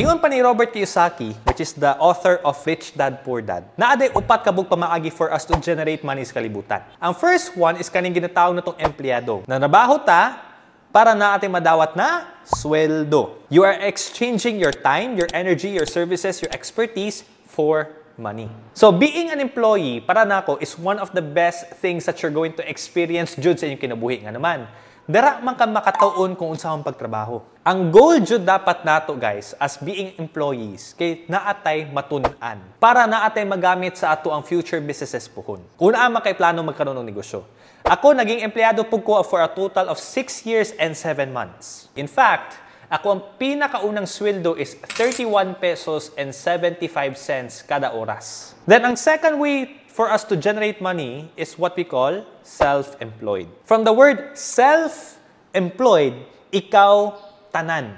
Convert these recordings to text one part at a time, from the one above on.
Ingon pa ni Robert Kiyosaki, which is the author of Rich Dad Poor Dad, naaday upat kabog pamaagi for us to generate money sa kalibutan. Ang first one is kaning ginatawag na tong empleyado. Nanabaho ta para na ating madawat na sweldo. You are exchanging your time, your energy, your services, your expertise for money. So being an employee, para nako, is one of the best things that you're going to experience jud sa inyong kinabuhi. Nga naman, dara man ka makataon kung unsahon pagtrabaho. Ang goal jud dapat nato guys as being employees kay naatay matun-an para naatay magamit sa ato ang future businesses puhon. Kun ama kay plano magkaroon ng negosyo. Ako naging empleyado pug ko for a total of 6 years and 7 months. In fact, ako ang pinakaunang sweldo is 31 pesos and 75 cents kada oras. Then ang second way for us to generate money is what we call self-employed. From the word self-employed, ikaw tanan.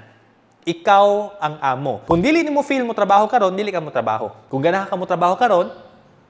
Ikaw ang amo. Kung dili mo feel mo trabaho karon, dili ka mo trabaho. Kung ganahan ka mo trabaho karon,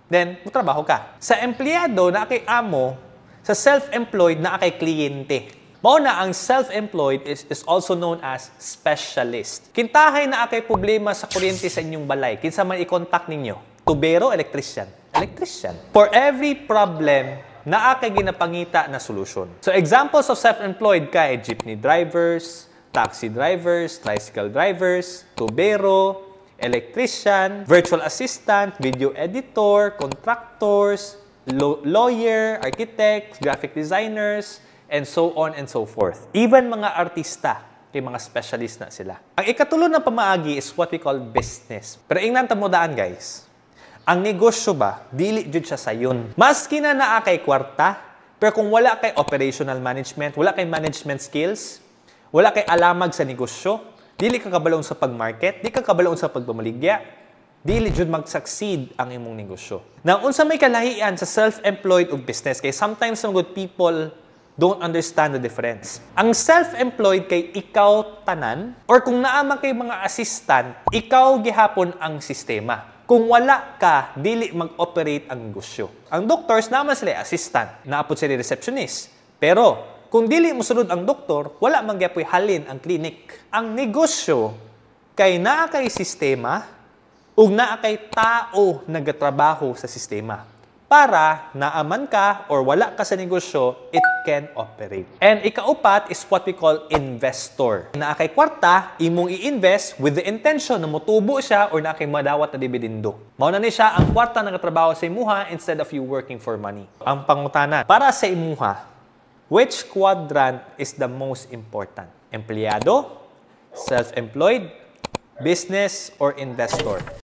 then mo trabaho ka. Sa empleyado na kay amo, sa self-employed na kay kliyente. Mao na ang self-employed is, is also known as specialist. Kintahay na akay problema sa kuryente sa inyong balay, kinsa man i-contact ninyo, tubero, electrician. Electrician. For every problem, na akay ginapangita na solusyon. So examples of self-employed kay eh, jeepney drivers, taxi drivers, tricycle drivers, tubero, electrician, virtual assistant, video editor, contractors, lo lawyer, architects, graphic designers, and so on and so forth. Even mga artista, kay mga specialist na sila. Ang ikatulo ng pamaagi is what we call business. Pero ingnan mo daan guys. Ang negosyo ba, dili jud siya sayon. Maski na naa kay kwarta, pero kung wala kay operational management, wala kay management skills, wala kay alamag sa negosyo, dili ka kabalaon sa pag-market, di ka kabalaon sa pagpamaligya, dili jud mag-succeed ang imong negosyo. Now, unsa may kalahian sa self-employed ug business kay sometimes some good people don't understand the difference. Ang self-employed kay ikaw tanan or kung naama kay mga assistant, ikaw gihapon ang sistema kung wala ka, dili mag-operate ang negosyo. Ang doctors naman sila assistant, naapod sila receptionist. Pero kung dili mo sulod ang doktor, wala man gyapoy halin ang clinic. Ang negosyo kay naa kay sistema ug naa kay tao nagatrabaho sa sistema para naaman ka or wala ka sa negosyo, it can operate. And ikaupat is what we call investor. Na kay kwarta, imong i-invest with the intention na mutubo siya or na kay madawat na dividendo. Mauna ni siya ang kwarta na katrabaho sa imuha instead of you working for money. Ang pangutanan, para sa imuha, which quadrant is the most important? Empleyado, self-employed, business, or investor?